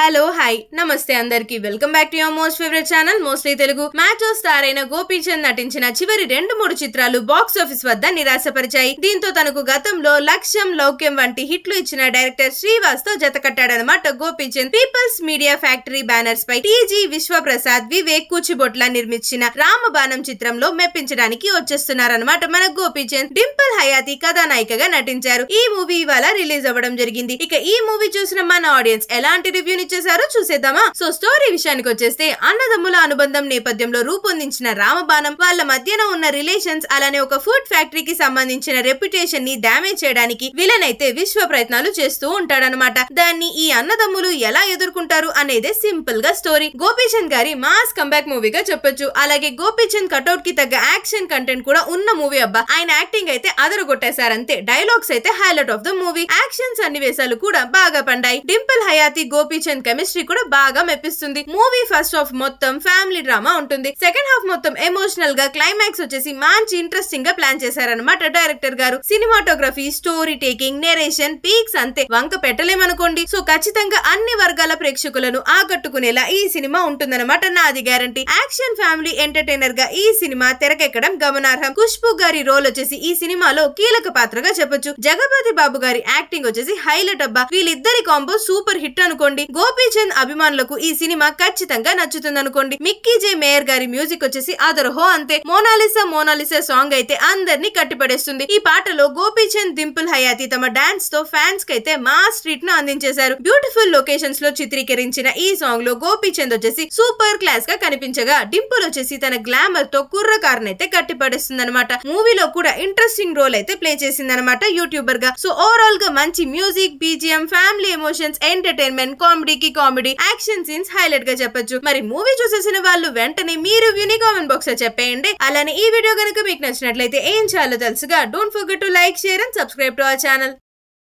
hello hi నమస్తే అందరికి welcome back to your most favourite channel mostly Telugu macho star అయిన గోపీచంద్ నటించిన చివరి రెండు మూడు చిత్రాలు బాక్స్ ఆఫీస్ వద్ద నిరాశపరిచాయి దీంతో తనకు గతంలో లక్ష్యం లౌక్యం వంటి హిట్లు ఇచ్చిన డైరెక్టర్ శ్రీవాస్ తో జతకట్టాడనమాట Gopichand People's Media Factory banners పై టీజీ విశ్వప్రసాద్ వివేక్ కూచిబొట్ల నిర్మించిన రామబాణం చిత్రంలో మెప్పించడానికి వచ్చేస్తున్నారనమాట మన గోపీచంద్ డింపుల్ హయాతి కథానాయికగా నటించారు ఈ మూవీ ఇవాళ రిలీజ్ అవ్వడం జరిగింది ఇక ఈ మూవీ చూసిన మన ఆడియన్స్ ఎలాంటి రివ్యూ ఇచ్చేశారో చూసేద్దామా సో స్టోరీ విషయానికి వచ్చేస్తే అన్నదమ్ముల అనుబంధం నేపథ్యంలో రూపొందించిన రామబాణం వాళ్ళ మధ్యన ఉన్న రిలేషన్స్ అలానే ఒక ఫుడ్ ఫ్యాక్టరీకి సంబంధించిన రెప్యుటేషన్ ని డామేజ్ చేయడానికి విలన్ అయితే విశ్వ ప్రయత్నాలు చేస్తూ ఉంటాడనమాట దాన్ని ఈ అన్నదమ్ములు ఎలా ఎదుర్కొంటారు అనేది సింపుల్ గా స్టోరీ గోపీచంద్ గారి మాస్ కంబ్యాక్ మూవీగా చెప్పొచ్చు అలాగే గోపీచంద్ కటౌట్ కి తగ్గ యాక్షన్ కంటెంట్ కూడా ఉన్న మూవీ అబ్బా ఆయన యాక్టింగ్ అయితే అదరగొట్టేశారంతే డైలాగ్స్ అయితే highlight of the movie action సన్నివేశాలు కూడా బాగా పండాయి డింపుల్ హయాతి గోపీచంద్ అండ్ కెమిస్ట్రీ కూడా బాగా మెప్పిస్తుంది మూవీ ఫస్ట్ హాఫ్ మొత్తం ఫ్యామిలీ డ్రామా ఉంటుంది సెకండ్ హాఫ్ మొత్తం ఎమోషనల్ గా క్లైమాక్స్ వచ్చేసి మంచి ఇంట్రెస్టింగ్ గా ప్లాన్ చేశారనమాట డైరెక్టర్ గారు cinematography story taking narration peaks అంతే వంక పెట్టలేమనుకోండి సో ఖచ్చితంగా అన్ని వర్గాల ప్రేక్షకులను ఆకట్టుకునేలా ఈ సినిమా ఉంటుందన్నమాట నాది గ్యారంటీ యాక్షన్ ఫ్యామిలీ ఎంటర్టైనర్ గా ఈ సినిమా తెరకెక్కడం గమనార్హం ఖుష్బు గారి రోల్ వచ్చేసి ఈ సినిమాలో కీలక పాత్రగా చెప్పొచ్చు జగపతి బాబు గారి యాక్టింగ్ వచ్చేసి హైలైట్ అబ్బా వీళ్ళిద్దరి కాంబో సూపర్ హిట్ అనుకోండి గోపీచంద్ అభిమానులకు ఈ సినిమా ఖచ్చితంగా నచ్చుతుందనుకోండి మిక్కీ జే మేయర్ గారి మ్యూజిక్ వచ్చేసి హో అంతే మోనాలిసా మోనాలిసా సాంగ్ అయితే అందరిని కట్టిపడేస్తుంది ఈ పాటలో గోపీచంద్ దింపుల్ హయాతి తమ డాన్స్ తో ఫ్యాన్స్ కైతే మా స్ట్రీట్ ను అందించేశారు బ్యూటిఫుల్ లొకేషన్స్ లో చిత్రీకరించిన ఈ సాంగ్ లో గోపీచంద్ వచ్చేసి సూపర్ క్లాస్ గా కనిపించగా డింపుల్ వచ్చేసి తన గ్లామర్ తో కుర్రకారుని అయితే కట్టిపడేస్తుంది అనమాట మూవీలో కూడా ఇంట్రెస్టింగ్ రోల్ అయితే ప్లే చేసింది అనమాట యూట్యూబర్ గా సో ఓవరాల్ గా మంచి music BGM family emotions entertainment comedy కామెడీకి కామెడీ యాక్షన్ సీన్స్ హైలైట్ గా చెప్పొచ్చు మరి మూవీ చూసేసిన వాళ్ళు వెంటనే మీ రివ్యూని కామెంట్ బాక్స్ లో చెప్పేయండి అలానే ఈ వీడియో కనుక మీకు నచ్చినట్లయితే ఏం చేయాలో తెలుసుగా don't forget to like share and subscribe to our channel